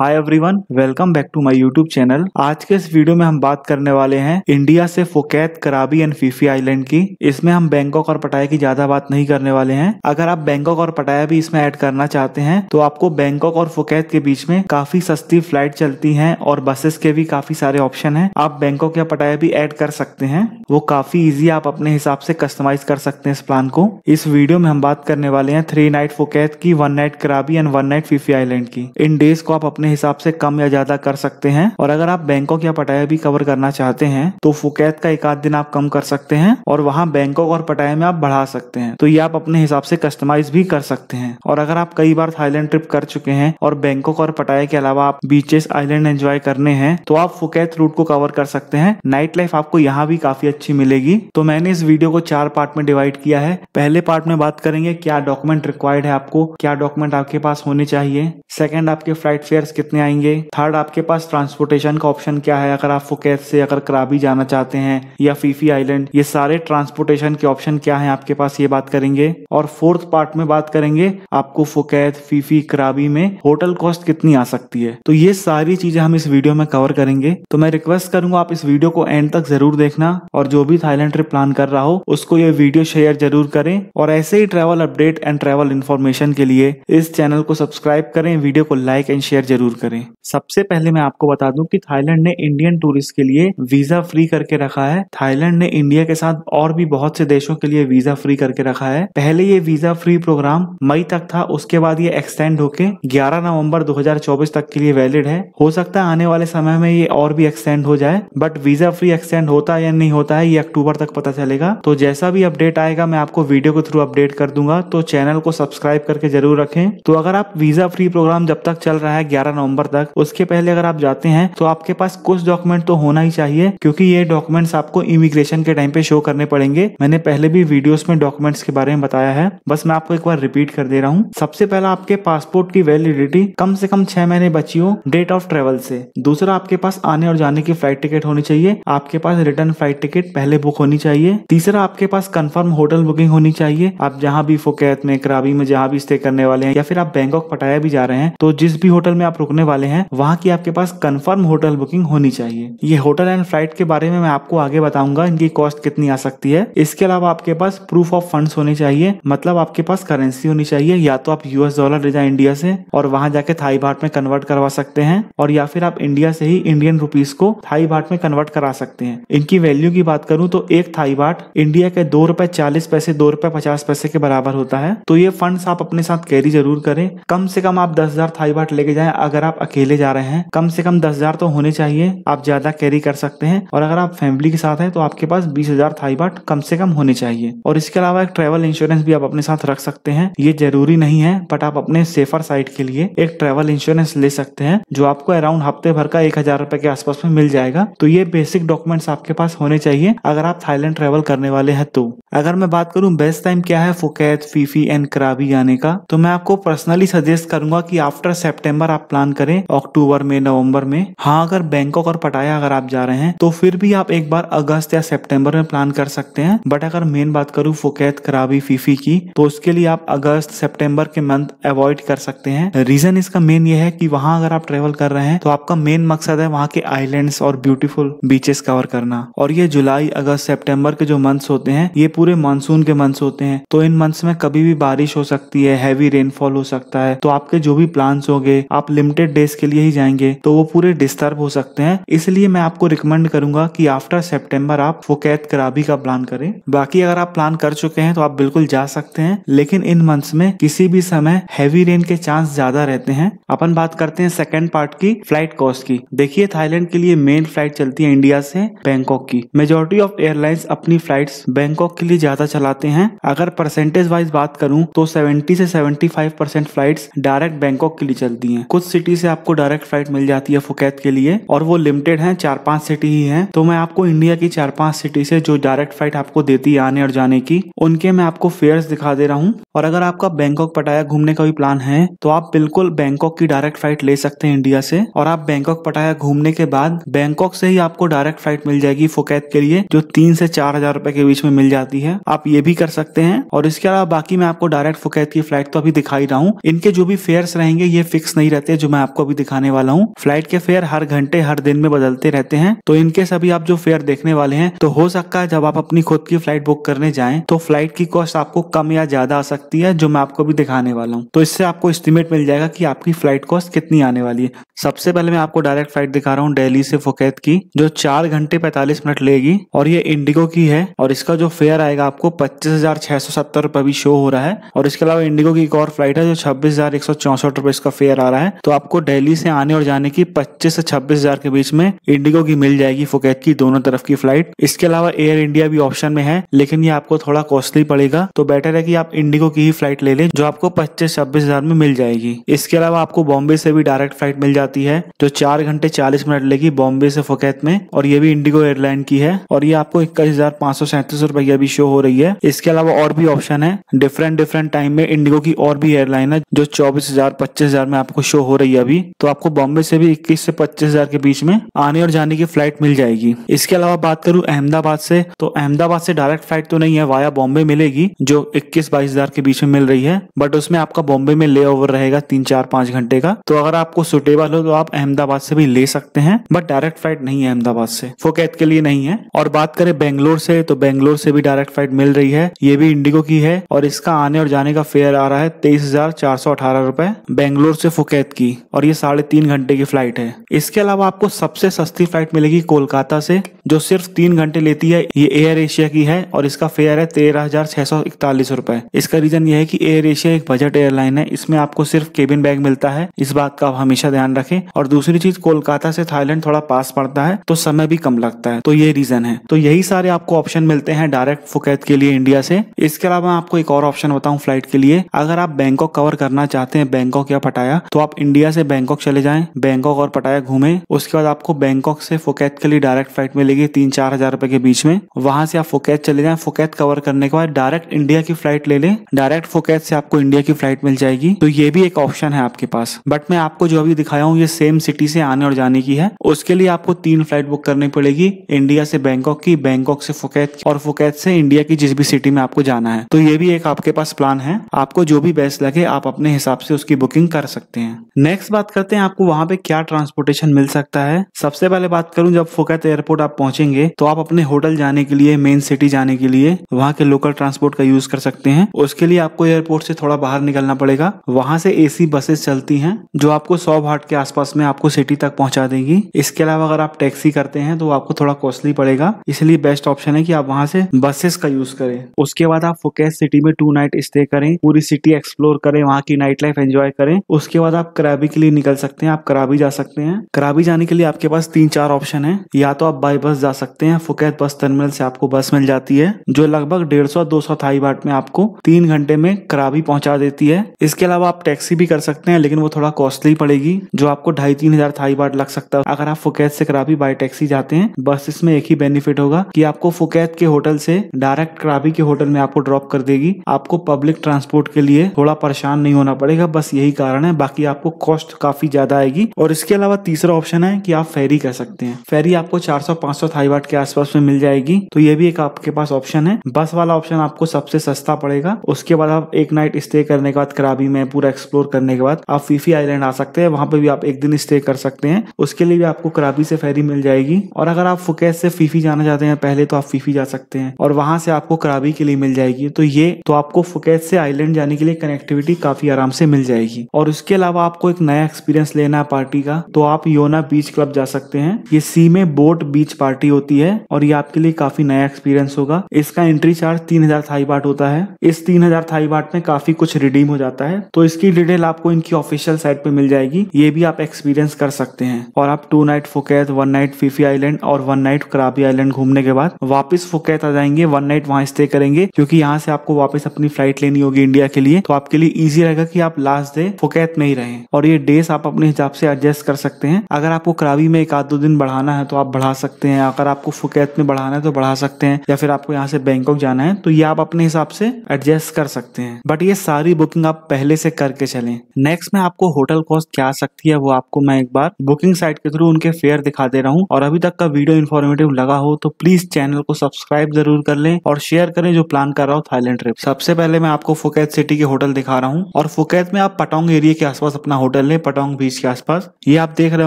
hi everyone welcome back to my YouTube channel आज के इस वीडियो में हम बात करने वाले हैं इंडिया से फोकैत कराबी एंड फीफी आइलैंड की इसमें हम बैंकॉक और पटाया की ज्यादा बात नहीं करने वाले हैं अगर आप बैंकॉक और पटाया भी इसमें ऐड करना चाहते हैं तो आपको बैंकॉक और फोकैत के बीच में काफी सस्ती फ्लाइट चलती है और बसेस के भी काफी सारे ऑप्शन है आप बैंकॉक या पटाया भी एड कर सकते हैं वो काफी इजी आप अपने हिसाब से कस्टमाइज कर सकते हैं इस प्लान को इस वीडियो में हम बात करने वाले हैं थ्री नाइट फोकैत की one night Krabi and one night Phi Phi island की इन डेज को आप अपने हिसाब से कम या ज्यादा कर सकते हैं और अगर आप बैंकॉक या पटाया भी कवर करना चाहते हैं तो फुकैत का एक आध दिन आप कम कर सकते हैं और वहाँ बैंकॉक और पटाया में आप बढ़ा सकते हैं तो ये आप अपने हिसाब से कस्टमाइज भी कर सकते हैं और अगर आप कई बार थाईलैंड ट्रिप कर चुके हैं और बैंकॉक और पटाया के अलावा आप बीचेस आईलैंड एंजॉय करने हैं तो आप फुकैत रूट को कवर कर सकते हैं नाइट लाइफ आपको यहाँ भी काफी अच्छी मिलेगी तो मैंने इस वीडियो को चार पार्ट में डिवाइड किया है पहले पार्ट में बात करेंगे क्या डॉक्यूमेंट रिक्वायर्ड है आपको क्या डॉक्यूमेंट आपके पास होने चाहिए सेकेंड आपके फ्लाइट फेयर कितने आएंगे थर्ड आपके पास ट्रांसपोर्टेशन का ऑप्शन क्या है अगर आप फुकेत से अगर कराबी जाना चाहते हैं या फीफी आइलैंड ये सारे ट्रांसपोर्टेशन के ऑप्शन क्या है आपके पास ये बात करेंगे और फोर्थ पार्ट में बात करेंगे आपको फुकैत फीफी कराबी में होटल कॉस्ट कितनी आ सकती है तो ये सारी चीजें हम इस वीडियो में कवर करेंगे तो मैं रिक्वेस्ट करूंगा आप इस वीडियो को एंड तक जरूर देखना और जो भी थाईलैंड ट्रिप प्लान कर रहा हो उसको ये वीडियो शेयर जरूर करें और ऐसे ही travel update and travel information के लिए इस चैनल को सब्सक्राइब करें वीडियो को लाइक एंड शेयर जरूर जरूर करें सबसे पहले मैं आपको बता दूं कि थाईलैंड ने इंडियन टूरिस्ट के लिए वीजा फ्री करके रखा है थाईलैंड ने इंडिया के साथ और भी बहुत से देशों के लिए वीजा फ्री करके रखा है पहले ये वीजा फ्री प्रोग्राम मई तक था उसके बाद ये एक्सटेंड होके 11 नवंबर 2024 तक के लिए वैलिड है हो सकता है आने वाले समय में ये और भी एक्सटेंड हो जाए बट वीजा फ्री एक्सटेंड होता है या नहीं होता है ये अक्टूबर तक पता चलेगा तो जैसा भी अपडेट आएगा मैं आपको वीडियो के थ्रू अपडेट कर दूंगा तो चैनल को सब्सक्राइब करके जरूर रखें तो अगर आप वीजा फ्री प्रोग्राम जब तक चल रहा है ग्यारह 18 नवंबर तक उसके पहले अगर आप जाते हैं तो आपके पास कुछ डॉक्यूमेंट तो होना ही चाहिए क्योंकि ये डॉक्यूमेंट्स आपको इमिग्रेशन के टाइम पे शो करने पड़ेंगे मैंने पहले भी वीडियोस में डॉक्यूमेंट्स के बारे में बताया है बस मैं आपको एक बार रिपीट कर दे रहा हूँ सबसे पहला आपके पासपोर्ट की वैलिडिटी कम से कम छह महीने बची हो डेट ऑफ ट्रेवल से दूसरा आपके पास आने और जाने की फ्लाइट टिकट होनी चाहिए आपके पास रिटर्न फ्लाइट टिकट पहले बुक होनी चाहिए तीसरा आपके पास कंफर्म होटल बुकिंग होनी चाहिए आप जहाँ भी फोकैत में कराबी में जहाँ भी स्टे करने वाले हैं या फिर आप बैंकॉक पटाया भी जा रहे हैं तो जिस भी होटल में आप रुकने वाले हैं वहाँ की आपके पास कंफर्म होटल बुकिंग होनी चाहिए ये होटल एंड फ्लाइट के बारे में मैं आपको आगे बताऊंगा इनकी कॉस्ट कितनी आ सकती है इसके अलावा आपके पास प्रूफ ऑफ फंड होने चाहिए मतलब आपके पास करेंसी होनी चाहिए या तो आप यूएस डॉलर ले जाए इंडिया से और वहां जाके थाई भाट में कन्वर्ट करवा सकते हैं और या फिर आप इंडिया से ही इंडियन रुपीज को थाई भाट में कन्वर्ट करा सकते हैं इनकी वैल्यू की बात करूं तो एक थाई भाट इंडिया के दो रुपए चालीस पैसे दो रुपए पचास पैसे के बराबर होता है तो ये फंड आप अपने साथ कैरी जरूर करें कम से कम आप दस हजार थाई भाट लेके जाए अगर आप अकेले जा रहे हैं कम से कम दस हजार तो होने चाहिए आप ज्यादा कैरी कर सकते हैं और अगर आप फैमिली के साथ हैं तो आपके पास बीस हजार थाई बाट कम से कम होने चाहिए और इसके अलावा एक ट्रैवल इंश्योरेंस भी आप अपने साथ रख सकते हैं ये जरूरी नहीं है बट आप अपने सेफर साइड के लिए एक ट्रैवल इंश्योरेंस ले सकते हैं जो आपको अराउंड हफ्ते भर का एक हजार रुपए के आसपास में मिल जाएगा तो ये बेसिक डॉक्यूमेंट्स आपके पास होने चाहिए अगर आप थाईलैंड ट्रेवल करने वाले हैं तो अगर मैं बात करूं बेस्ट टाइम क्या है फुकैत फीफी एंड क्राबी आने का तो मैं आपको पर्सनली सजेस्ट करूंगा कि आफ्टर सेप्टेम्बर आप प्लान प्लान करें अक्टूबर में नवंबर में हाँ अगर बैंकॉक और पटाया अगर आप जा रहे हैं तो फिर भी आप एक बार अगस्त या सेप्टेम्बर में प्लान कर सकते हैं बट अगर मेन बात करूँ फुकैत कराबी फीफी की तो उसके लिए आप अगस्त सेप्टेम्बर के मंथ अवॉइड कर सकते हैं रीजन इसका मेन ये है कि वहां अगर आप ट्रेवल कर रहे हैं तो आपका मेन मकसद है वहां के आइलैंड्स और ब्यूटीफुल बीचेस कवर करना और ये जुलाई अगस्त सेप्टेम्बर के जो मंथ्स होते हैं ये पूरे मानसून के मंथ्स होते हैं तो इन मंथ्स में कभी भी बारिश हो सकती है हैवी रेनफॉल हो सकता है तो आपके जो भी प्लान्स हो गए आप लिमिट लिमिटेड डेज के लिए ही जाएंगे तो वो पूरे डिस्टर्ब हो सकते हैं इसलिए मैं आपको रिकमेंड करूंगा कि आफ्टर सेप्टेम्बर आप कैद कराबी का प्लान करें बाकी अगर आप प्लान कर चुके हैं तो आप बिल्कुल जा सकते हैं लेकिन इन मंथ्स में किसी भी समय हैवी रेन के चांस ज्यादा रहते हैं अपन बात करते हैं सेकेंड पार्ट की फ्लाइट कॉस्ट की देखिए थाईलैंड के लिए मेन फ्लाइट चलती है इंडिया से बैंकॉक की मेजोरिटी ऑफ एयरलाइंस अपनी फ्लाइट बैंकॉक के लिए ज्यादा चलाते हैं अगर परसेंटेज वाइज बात करूं तो 70 से 75 परसेंट फ्लाइट डायरेक्ट बैंकॉक के लिए चलती हैं कुछ सिटी से आपको डायरेक्ट फ्लाइट मिल जाती है फुकैत के लिए और वो लिमिटेड है चार पांच सिटी ही है तो मैं आपको इंडिया की चार पांच सिटी से जो डायरेक्ट फ्लाइट आपको देती है आने और जाने की उनके मैं आपको फेयर्स दिखा दे रहा हूँ और अगर आपका बैंकॉक पटाया घूमने का भी प्लान है तो आप बिल्कुल बैंकॉक की डायरेक्ट फ्लाइट ले सकते हैं इंडिया से और आप बैंकॉक पटाया घूमने के बाद बैंकॉक से ही आपको डायरेक्ट फ्लाइट मिल जाएगी फुकैत के लिए जो तीन से चार हजार रुपए के बीच में मिल जाती है आप ये भी कर सकते हैं और इसके अलावा बाकी मैं आपको डायरेक्ट फुकैत की फ्लाइट तो अभी दिखाई रहा हूँ इनके जो भी फेयर्स रहेंगे ये फिक्स नहीं रहते जो मैं आपको अभी दिखाने वाला हूँ फ्लाइट के फेयर हर घंटे हर दिन में बदलते रहते हैं तो इनके सभी आप जो फेयर देखने वाले हैं तो हो सकता है जब आप अपनी खुद की फ्लाइट बुक करने जाए तो फ्लाइट की कॉस्ट आपको कम या ज्यादा आ सकती है जो मैं आपको अभी दिखाने वाला हूँ तो इससे आपको इस्टीमेट मिल जाएगा की आपकी फ्लाइट कॉस्ट कितनी आने वाली है सबसे पहले मैं आपको डायरेक्ट फ्लाइट दिखा रहा हूँ डेली से फुकैत की जो चार घंटे पैतालीस मिनट लेगी और ये इंडिगो की है और इसका जो फेयर आएगा आपको पच्चीस हजार छह सौ सत्तर रुपए भी शो हो रहा है और इसके अलावा इंडिगो की एक और फ्लाइट है जो छब्बीस हजार एक सौ चौसठ रुपए इसका फेयर आ रहा है तो तो आपको दिल्ली से आने और जाने की 25 से छब्बीस हजार के बीच में इंडिगो की मिल जाएगी फुकेत की दोनों तरफ की फ्लाइट इसके अलावा एयर इंडिया भी ऑप्शन में है लेकिन ये आपको थोड़ा कॉस्टली पड़ेगा तो बेटर है कि आप इंडिगो की ही फ्लाइट ले लें जो आपको पच्चीस छब्बीस हजार में मिल जाएगी इसके अलावा आपको बॉम्बे से भी डायरेक्ट फ्लाइट मिल जाती है जो चार घंटे चालीस मिनट लेगी बॉम्बे से फुकैत में और ये भी इंडिगो एयरलाइन की है और ये आपको इक्कीस हजार पांच सौ सैंतीस रुपया भी शो हो रही है इसके अलावा और भी ऑप्शन है डिफरेंट डिफरेंट टाइम में इंडिगो की और भी एयरलाइन है जो चौबीस हजार पच्चीस हजार में आपको शो हो रही है अभी तो आपको बॉम्बे से भी इक्कीस से पच्चीस हजार के बीच में आने और जाने की फ्लाइट मिल जाएगी इसके अलावा बात करूँ अहमदाबाद से तो अहमदाबाद से डायरेक्ट फ्लाइट तो नहीं है वाया बॉम्बे मिलेगी जो इक्कीस बाईस हजार के बीच में मिल रही है बट उसमें आपका बॉम्बे में ले ओवर रहेगा तीन चार पांच घंटे का तो अगर आपको सुटेबल हो तो आप अहमदाबाद से भी ले सकते हैं बट डायरेक्ट फ्लाइट नहीं है अहमदाबाद से फोकैत के लिए नहीं है और बात करें बेंगलोर से तो बेंगलोर से भी डायरेक्ट फ्लाइट मिल रही है ये भी इंडिगो की है और इसका आने और जाने का फेयर आ रहा है तेईस हजार चार सौ अठारह रूपए बेंगलोर से फोकैत की मिलेगी और ये साढ़े तीन घंटे की फ्लाइट है इसके अलावा आपको सबसे सस्ती फ्लाइट मिलेगी कोलकाता से जो सिर्फ तीन घंटे लेती है ये एयर एशिया की है और इसका फेयर है तेरह हजार छह सौ इकतालीस रूपए इसका रीजन ये है कि एयर एशिया एक बजट एयरलाइन है इसमें आपको सिर्फ केबिन बैग मिलता है इस बात का आप हमेशा ध्यान रखें और दूसरी चीज कोलकाता से थाईलैंड थोड़ा पास पड़ता है तो समय भी कम लगता है तो ये रीजन है तो यही सारे आपको ऑप्शन मिलते हैं डायरेक्ट फुकैत के लिए इंडिया से इसके अलावा मैं आपको एक और ऑप्शन बताऊं फ्लाइट के लिए अगर आप बैंकॉक कवर करना चाहते हैं बैंकॉक या पटाया तो आप इंडिया इंडिया से बैंकॉक चले जाएं बैंकॉक और पटाया घूमें उसके बाद आपको बैंकॉक से फुकैत के लिए डायरेक्ट फ्लाइट मिलेगी तीन चार हजार रुपए के बीच में वहां से आप फुकैत चले जाएं फुकैत कवर करने के बाद डायरेक्ट इंडिया की फ्लाइट ले लें डायरेक्ट फुकैत से आपको इंडिया की फ्लाइट मिल जाएगी तो ये भी एक ऑप्शन है आपके पास बट मैं आपको जो अभी दिखाया हूँ ये सेम सिटी से आने और जाने की है उसके लिए आपको तीन फ्लाइट बुक करनी पड़ेगी इंडिया से बैंकॉक की बैंकॉक से फुकैत और फुकैत से इंडिया की जिस भी सिटी में आपको जाना है तो ये भी एक आपके पास प्लान है आपको जो भी बेस्ट लगे आप अपने हिसाब से उसकी बुकिंग कर सकते हैं नेक्स्ट बात करते हैं आपको वहाँ पे क्या ट्रांसपोर्टेशन मिल सकता है सबसे पहले बात करूँ जब फोकत एयरपोर्ट आप पहुंचेंगे तो आप अपने होटल जाने के लिए मेन सिटी जाने के लिए वहाँ के लोकल ट्रांसपोर्ट का यूज कर सकते हैं उसके लिए आपको एयरपोर्ट से थोड़ा बाहर निकलना पड़ेगा वहाँ से एसी बसेस चलती है जो आपको सौ भाट के आसपास में आपको सिटी तक पहुंचा देगी इसके अलावा अगर आप टैक्सी करते हैं तो आपको थोड़ा कॉस्टली पड़ेगा इसलिए बेस्ट ऑप्शन है की आप वहाँ से बसेस का यूज करें उसके बाद आप फुकैत सिटी में टू नाइट स्टे करें पूरी सिटी एक्सप्लोर करें वहाँ की नाइट लाइफ एंजॉय करें उसके बाद आप क्रैब कराबी के लिए निकल सकते हैं आप कराबी जा सकते हैं कराबी जाने के लिए आपके पास तीन चार ऑप्शन है या तो आप बाई बस जा सकते हैं फुकैत बस टर्मिनल से आपको बस मिल जाती है जो लगभग डेढ़ सौ दो सौ थाई बाट में आपको तीन घंटे में कराबी पहुंचा देती है इसके अलावा आप टैक्सी भी कर सकते हैं लेकिन वो थोड़ा कॉस्टली पड़ेगी जो आपको ढाई तीन हजार थाई बाट लग सकता है अगर आप फुकैत से कराबी बाई टैक्सी जाते हैं बस इसमें एक ही बेनिफिट होगा कि आपको फुकैत के होटल से डायरेक्ट कराबी के होटल में आपको ड्रॉप कर देगी आपको पब्लिक ट्रांसपोर्ट के लिए थोड़ा परेशान नहीं होना पड़ेगा बस यही कारण है बाकी आपको कॉस्ट काफी ज्यादा आएगी और इसके अलावा तीसरा ऑप्शन है कि आप फेरी कर सकते हैं फेरी आपको 400-500 थाई वाट के आसपास में मिल जाएगी तो ये भी एक आपके पास ऑप्शन है बस वाला ऑप्शन आपको सबसे सस्ता पड़ेगा उसके बाद आप एक नाइट स्टे करने के बाद कराबी में पूरा एक्सप्लोर करने के बाद आप फीफी आईलैंड आ सकते हैं वहां पर भी आप एक दिन स्टे कर सकते हैं उसके लिए भी आपको कराबी से फेरी मिल जाएगी और अगर आप फुकेत से फीफी जाना चाहते हैं पहले तो आप फीफी जा सकते हैं और वहां से आपको कराबी के लिए मिल जाएगी तो ये तो आपको फुकेत से आईलैंड जाने के लिए कनेक्टिविटी काफी आराम से मिल जाएगी और उसके अलावा आपको एक नया एक्सपीरियंस लेना है पार्टी का तो आप योना बीच क्लब जा सकते हैं ये सी में बोट बीच पार्टी होती है और ये आपके लिए काफी नया एक्सपीरियंस होगा इसका एंट्री चार्ज तीन हजार थाई बाट होता है इस तीन हजार थाई बाट में काफी कुछ रिडीम हो जाता है तो इसकी डिटेल आपको इनकी ऑफिशियल साइट पे मिल जाएगी ये भी आप एक्सपीरियंस कर सकते हैं और आप two night Phuket one night Phi Phi island और वन नाइट क्राबी आइलैंड घूमने के बाद वापस फुकैत आ जाएंगे वन नाइट वहां स्टे करेंगे क्योंकि यहाँ से आपको वापस अपनी फ्लाइट लेनी होगी इंडिया के लिए तो आपके लिए इजी रहेगा कि आप लास्ट डे फुकैत में ही रहें और ये डेज आप अपने हिसाब से एडजस्ट कर सकते हैं अगर आपको करावी में एक आध दो दिन बढ़ाना है तो आप बढ़ा सकते हैं अगर आपको फुकैत में बढ़ाना है तो बढ़ा सकते हैं या फिर आपको यहाँ से बैंकॉक जाना है तो ये आप अपने हिसाब से एडजस्ट कर सकते हैं बट ये सारी बुकिंग आप पहले से करके चले नेक्स्ट में आपको होटल कॉस्ट क्या सकती है वो आपको मैं एक बार बुकिंग साइट के थ्रू उनके फेयर दिखा दे रहा हूँ और अभी तक का वीडियो इन्फॉर्मेटिव लगा हो तो प्लीज चैनल को सब्सक्राइब जरूर कर लें और शेयर करें जो प्लान कर रहा हो थाईलैंड ट्रिप सबसे पहले मैं आपको फुकैत सिटी के होटल दिखा रहा हूँ और फुकैत में आप पटोंग एरिया के आसपास अपना होटल होटल है पटोंग बीच के आसपास ये आप देख रहे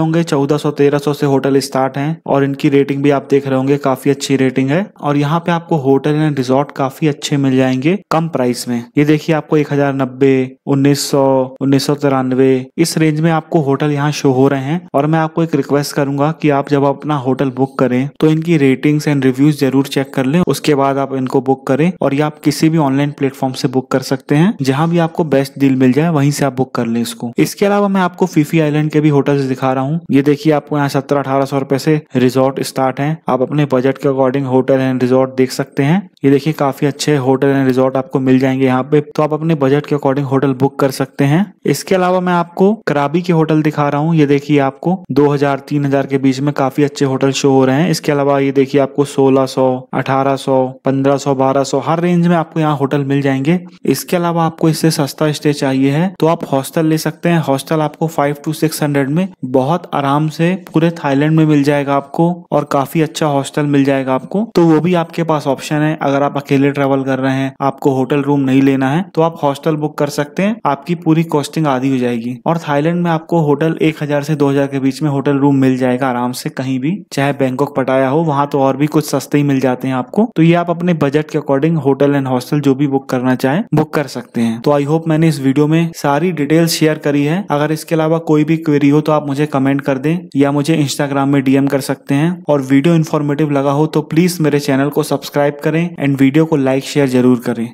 होंगे 1400-1300 से होटल स्टार्ट हैं और इनकी रेटिंग भी आप देख रहे होंगे काफी अच्छी रेटिंग है और यहाँ पे आपको होटल एंड रिजॉर्ट काफी अच्छे मिल जाएंगे कम प्राइस में ये देखिए आपको एक हजार नब्बे तिरानवे इस रेंज में आपको होटल यहाँ शो हो रहे हैं और मैं आपको एक रिक्वेस्ट करूंगा की आप जब अपना होटल बुक करें तो इनकी रेटिंग एंड रिव्यूज जरूर चेक कर ले उसके बाद आप इनको बुक करें और ये आप किसी भी ऑनलाइन प्लेटफॉर्म से बुक कर सकते हैं जहां भी आपको बेस्ट डील मिल जाए वहीं से आप बुक कर लें इसको इसके अलावा मैं आपको फीफी आइलैंड के भी होटल्स दिखा रहा हूँ ये देखिए आपको यहाँ सत्रह अठारह सौ रुपए से रिजॉर्ट स्टार्ट है आप अपने बजट के अकॉर्डिंग होटल एंड रिजॉर्ट देख सकते हैं ये देखिए काफी अच्छे होटल एंड रिजॉर्ट आपको मिल जाएंगे यहाँ पे तो आप अपने बजट के अकॉर्डिंग होटल बुक कर सकते हैं इसके अलावा मैं आपको कराबी के होटल दिखा रहा हूँ ये देखिए आपको दो हजार तीन हजार के बीच में काफी अच्छे होटल शो हो रहे हैं इसके अलावा ये देखिए आपको सोलह सौ अठारह सौ पंद्रह बारह हर रेंज में आपको यहाँ होटल मिल जाएंगे इसके अलावा आपको इससे सस्ता स्टे चाहिए है तो आप हॉस्टल ले सकते हैं हॉस्टल हॉस्टल आपको फाइव टू सिक्स हंड्रेड में बहुत आराम से पूरे थाईलैंड में मिल जाएगा आपको और काफी अच्छा हॉस्टल मिल जाएगा आपको तो वो भी आपके पास ऑप्शन है अगर आप अकेले ट्रेवल कर रहे हैं आपको होटल रूम नहीं लेना है तो आप हॉस्टल बुक कर सकते हैं आपकी पूरी कॉस्टिंग आधी हो जाएगी और थाईलैंड में आपको होटल एक हजार से दो हजार के बीच में होटल रूम मिल जाएगा आराम से कहीं भी चाहे बैंकॉक पटाया हो वहां तो और भी कुछ सस्ते ही मिल जाते हैं आपको तो ये आप अपने बजट के अकॉर्डिंग होटल एंड हॉस्टल जो भी बुक करना चाहे बुक कर सकते हैं तो आई होप मैंने इस वीडियो में सारी डिटेल शेयर करी है अगर इसके अलावा कोई भी क्वेरी हो तो आप मुझे कमेंट कर दें या मुझे इंस्टाग्राम में डीएम कर सकते हैं और वीडियो इन्फॉर्मेटिव लगा हो तो प्लीज मेरे चैनल को सब्सक्राइब करें एंड वीडियो को लाइक शेयर जरूर करें